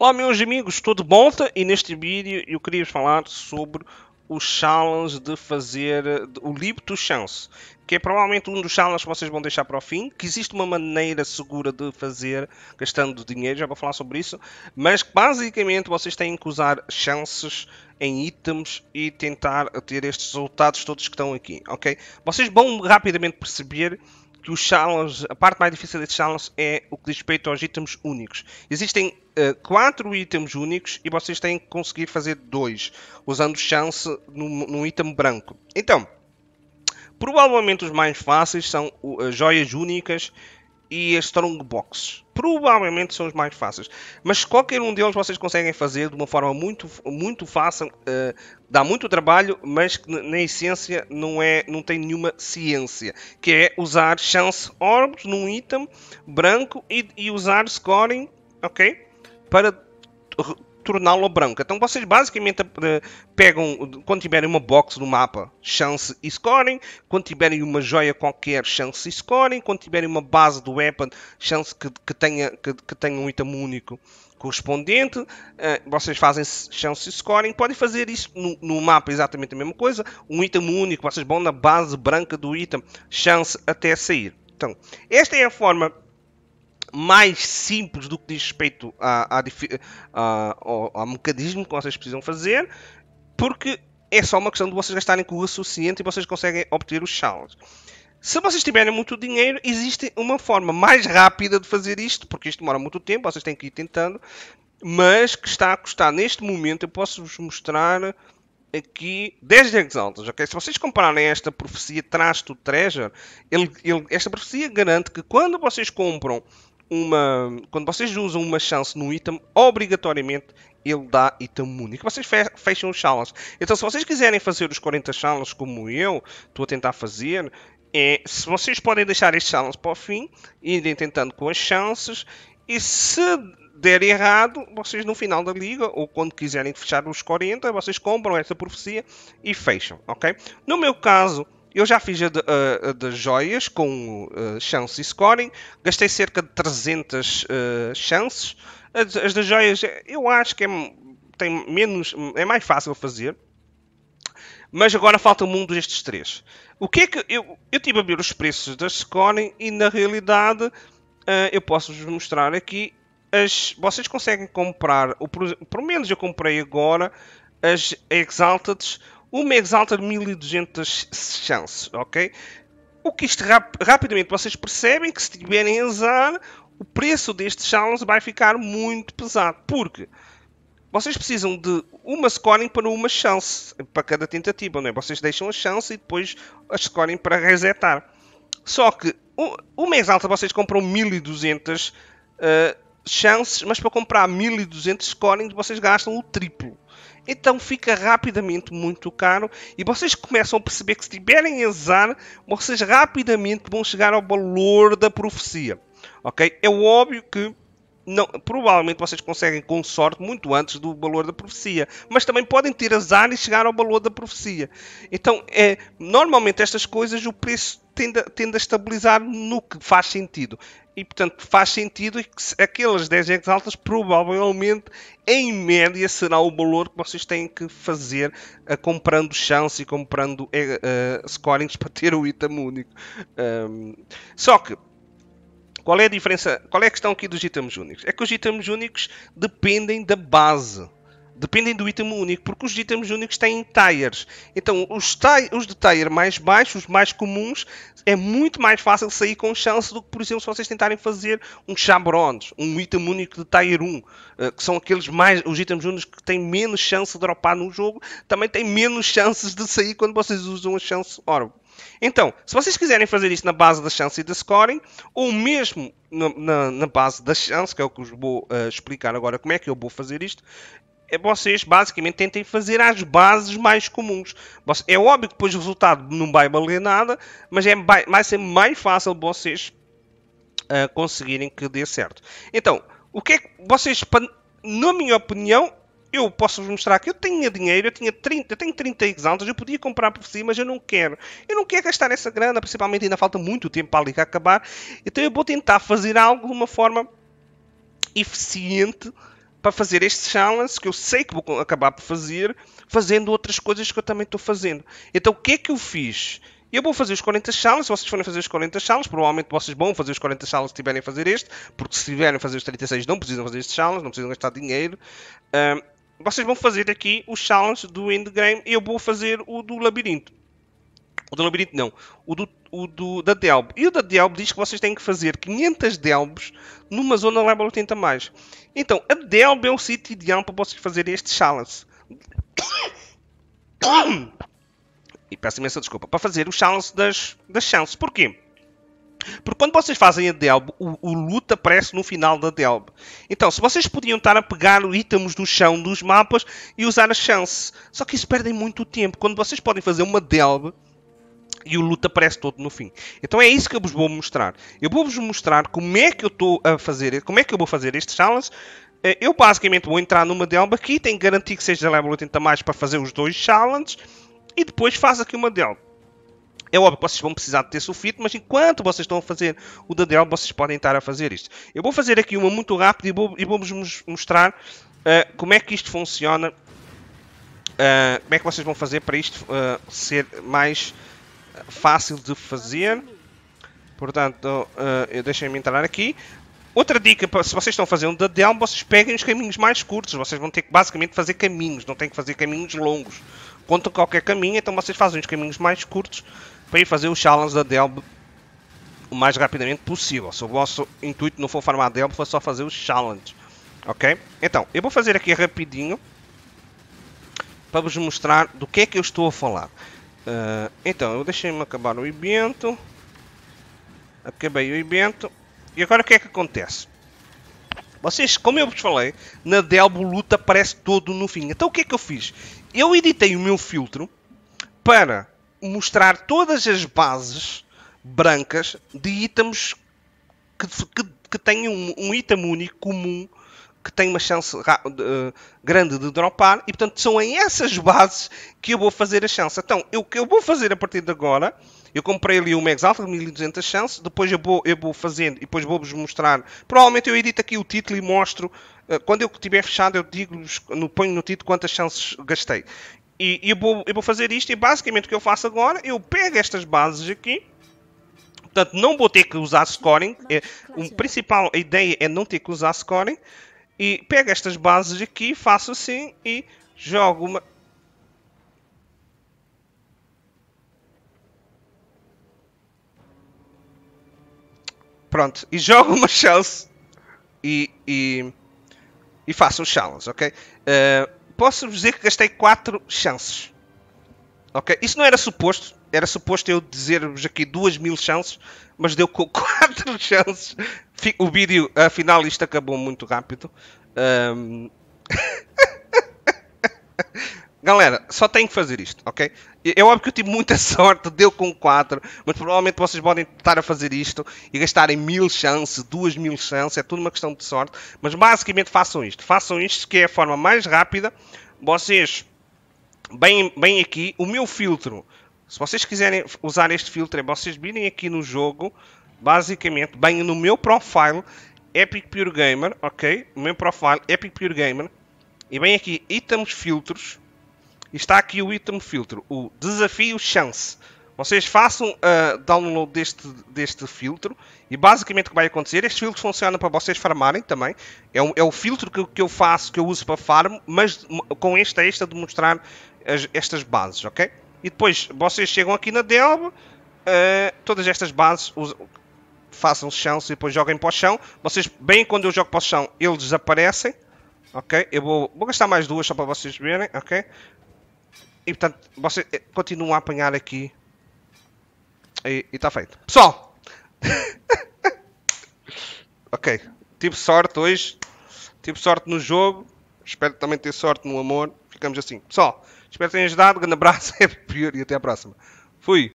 Olá meus amigos, tudo bom? E neste vídeo eu queria falar sobre o challenge de fazer o livro do chance, que é provavelmente um dos challenges que vocês vão deixar para o fim, que existe uma maneira segura de fazer gastando dinheiro, já vou falar sobre isso, mas basicamente vocês têm que usar chances em itens e tentar ter estes resultados todos que estão aqui, ok? Vocês vão rapidamente perceber que os challenge, a parte mais difícil deste challenge é o que diz respeito aos itens únicos. Existem uh, quatro itens únicos e vocês têm que conseguir fazer dois, usando chance num item branco. Então, provavelmente os mais fáceis são uh, joias únicas e a Strongbox. Provavelmente são os mais fáceis. Mas qualquer um deles vocês conseguem fazer de uma forma muito, muito fácil. Uh, dá muito trabalho, mas que na essência não, é, não tem nenhuma ciência. Que é usar chance orbs num item branco e, e usar scoring, ok? Para torná-lo branco. Então vocês basicamente eh, pegam, quando tiverem uma box no mapa, chance e scoring. Quando tiverem uma joia qualquer, chance e scoring. Quando tiverem uma base do weapon, chance que, que tenha, que, que tenha um item único correspondente, eh, vocês fazem chance scoring, podem fazer isso no, no, mapa exatamente a mesma coisa, um item único, vocês vão na base branca do item, chance até sair. Então, esta é a forma mais simples do que diz respeito a, a, a, ao, ao mecanismo que vocês precisam fazer, porque é só uma questão de vocês gastarem com o suficiente e vocês conseguem obter os saldos. Se vocês tiverem muito dinheiro, existe uma forma mais rápida de fazer isto, porque isto demora muito tempo, vocês têm que ir tentando, mas que está a custar neste momento, eu posso vos mostrar aqui 10 Jags altas, ok? Se vocês compararem esta profecia Trasto Treasure, ele, ele, esta profecia garante que quando vocês compram uma. Quando vocês usam uma chance no item, obrigatoriamente ele dá item único. Vocês fecham os challenge. Então, se vocês quiserem fazer os 40 challenge como eu estou a tentar fazer, é, se vocês podem deixar este challenge para o fim, irem tentando com as chances, e se der errado, vocês no final da liga, ou quando quiserem fechar os 40, vocês compram esta profecia e fecham, ok? No meu caso, eu já fiz a de, a, a de joias com uh, chance e scoring, gastei cerca de 300 uh, eh, chances. As, as das joias eu acho que é, tem menos, é mais fácil fazer. Mas agora falta o um destes três. O que é que eu, eu tive a ver os preços das scoring e na realidade uh, eu posso vos mostrar aqui. As, vocês conseguem comprar, o por, pelo menos eu comprei agora, as Exalted uma exalta 1200 chances, ok? O que isto rap rapidamente vocês percebem que se tiverem azar, o preço deste challenge vai ficar muito pesado. Porque vocês precisam de uma scoring para uma chance, para cada tentativa, não é? Vocês deixam a chance e depois a scoring para resetar. Só que uma exalta vocês compram 1200 uh, eh, chances, mas para comprar 1200 scoring vocês gastam o triplo então fica rapidamente muito caro e vocês começam a perceber que se tiverem azar, vocês rapidamente vão chegar ao valor da profecia. Ok? É óbvio que não, provavelmente vocês conseguem com sorte muito antes do valor da profecia, mas também podem ter azar e chegar ao valor da profecia. Então, é, normalmente estas coisas o preço tende, tende a estabilizar no que faz sentido. E, portanto, faz sentido que aquelas 10 exaltas provavelmente, em média, será o valor que vocês têm que fazer uh, comprando chance e comprando uh, eh, eh, scorings para ter o item único. Um, só que qual é a diferença? Qual é a questão aqui dos itens únicos? É que os itens únicos dependem da base dependem do item único, porque os itens únicos têm tires. Então, os, tire, os de tire mais baixos, mais comuns, é muito mais fácil sair com chance do que, por exemplo, se vocês tentarem fazer um chabrons, um item único de tire 1, eh, que são aqueles mais, os itens únicos que têm menos chance de dropar no jogo, também têm menos chances de sair quando vocês usam a chance orb. Então, se vocês quiserem fazer isso na base da chance e da scoring, ou mesmo na, na, na base da chance, que é o que eu vou uh, explicar agora como é que eu vou fazer isto, é vocês basicamente tentem fazer as bases mais comuns. É óbvio que depois o resultado não vai valer nada, mas é, vai ser mais fácil vocês uh, conseguirem que dê certo. Então, o que é que vocês, na minha opinião, eu posso vos mostrar que eu tinha dinheiro, eu tinha 30, eu tenho 30 exaltas, eu podia comprar por si, mas eu não quero. Eu não quero gastar essa grana, principalmente ainda falta muito tempo para a liga acabar. Então eu vou tentar fazer algo de uma forma eficiente para fazer este challenge que eu sei que vou acabar por fazer, fazendo outras coisas que eu também estou fazendo. Então o que é que eu fiz? Eu vou fazer os 40 challenges, se vocês forem fazer os 40 challenges, provavelmente vocês vão fazer os 40 challenges se tiverem a fazer este, porque se tiverem a fazer os 36 não precisam fazer este challenge, não precisam gastar dinheiro. Um, vocês vão fazer aqui o challenge do endgame e eu vou fazer o do labirinto. O do labirinto não. O, do, o do, da Delbe. E o da Delbe diz que vocês têm que fazer 500 Delbes numa zona level 80 mais. Então, a Delbe é o sítio ideal para vocês fazerem este challenge. e peço imensa desculpa. Para fazer o challenge das, das chances. Porquê? Porque quando vocês fazem a Delbe, o, o aparece no final da Delbe. Então, se vocês podiam estar a pegar itens do chão dos mapas e usar a chance. Só que isso perdem muito tempo. Quando vocês podem fazer uma Delbe e o luta aparece todo no fim. Então é isso que eu vos vou mostrar. Eu vou vos mostrar como é que eu estou a fazer, como é que eu vou fazer este challenge. Eh, eu basicamente vou entrar numa delba aqui, tenho que garantir que seja level 80 mais para fazer os dois challenges e depois faço aqui uma delva. É óbvio que vocês vão precisar de ter sulfito, mas enquanto vocês estão a fazer o da delba vocês podem estar a fazer isto. Eu vou fazer aqui uma muito rápida e vou-vos mostrar uh, como é que isto funciona. Uh, como é que vocês vão fazer para isto uh, ser mais fácil de fazer. Portanto, eh, uh, deixei me entrar aqui. Outra dica, se vocês estão fazendo da Dadelm, vocês peguem os caminhos mais curtos. Vocês vão ter que basicamente fazer caminhos, não tem que fazer caminhos longos. Conta qualquer caminho, então vocês fazem os caminhos mais curtos para ir fazer o challenge da Delb o mais rapidamente possível. Se o vosso intuito não for farmar a Delb, foi só fazer o challenge. Ok? Então, eu vou fazer aqui rapidinho para vos mostrar do que é que eu estou a falar. Ah, então, eu deixei-me acabar o evento. Acabei o evento. E agora o que é que acontece? Vocês, como eu vos falei, na Delbo Luta aparece todo no fim. Então o que é que eu fiz? Eu editei o meu filtro para mostrar todas as bases brancas de itens que, que, que tenham um, um item único comum que tem uma chance eh, grande de dropar e portanto são em essas bases que eu vou fazer a chance. Então, o que eu vou fazer a partir de agora, eu comprei ali uma Exalta 1200 chances depois eu vou, eu vou fazendo e depois vou-vos mostrar. Provavelmente eu edito aqui o título e mostro. Eh, quando eu tiver fechado, eu digo-vos, ponho no título quantas chances gastei. E eu vou, eu vou fazer isto e basicamente o que eu faço agora, eu pego estas bases aqui portanto não vou ter que usar scoring. É, o principal ideia é não ter que usar scoring e pego estas bases aqui, faço assim e jogo uma... Pronto, e jogo uma chance e, e, e faço um challenge, ok? Uh, eh, posso dizer que gastei 4 chances, ok? Isso não era suposto, era suposto eu dizer-vos aqui duas mil chances, mas deu com quatro chances. O vídeo, afinal, isto acabou muito rápido. Um... Galera, só tenho que fazer isto, ok? É óbvio que eu tive muita sorte, deu com 4, mas provavelmente vocês podem estar a fazer isto e gastarem mil chances, duas mil chances, é tudo uma questão de sorte. Mas basicamente façam isto, façam isto que é a forma mais rápida. Vocês, bem, bem aqui, o meu filtro se vocês quiserem usar este filtro, é vocês virem aqui no jogo, basicamente, bem no meu profile, Epic Pure Gamer, ok? No meu profile, Epic Pure Gamer. E bem aqui, itens filtros. E está aqui o item filtro, o desafio chance. Vocês façam uh, download deste, deste filtro e basicamente o que vai acontecer, este filtro funciona para vocês farmarem também. É, um, é o filtro que, que eu faço, que eu uso para farm, mas com este é este a demonstrar as, estas bases, ok? E depois vocês chegam aqui na Delve, uh, todas estas bases façam chão e depois joguem para o chão. Vocês, bem quando eu jogo para o chão, eles desaparecem. Ok? Eu vou, vou gastar mais duas só para vocês verem. Ok? E portanto, vocês eh, continuam a apanhar aqui. E está feito. Pessoal! ok. Tive sorte hoje. Tive sorte no jogo. Espero também ter sorte no amor. Ficamos assim. Pessoal! Espero tipo que tenham assim, ajudado. Um grande abraço, e até à próxima. Fui!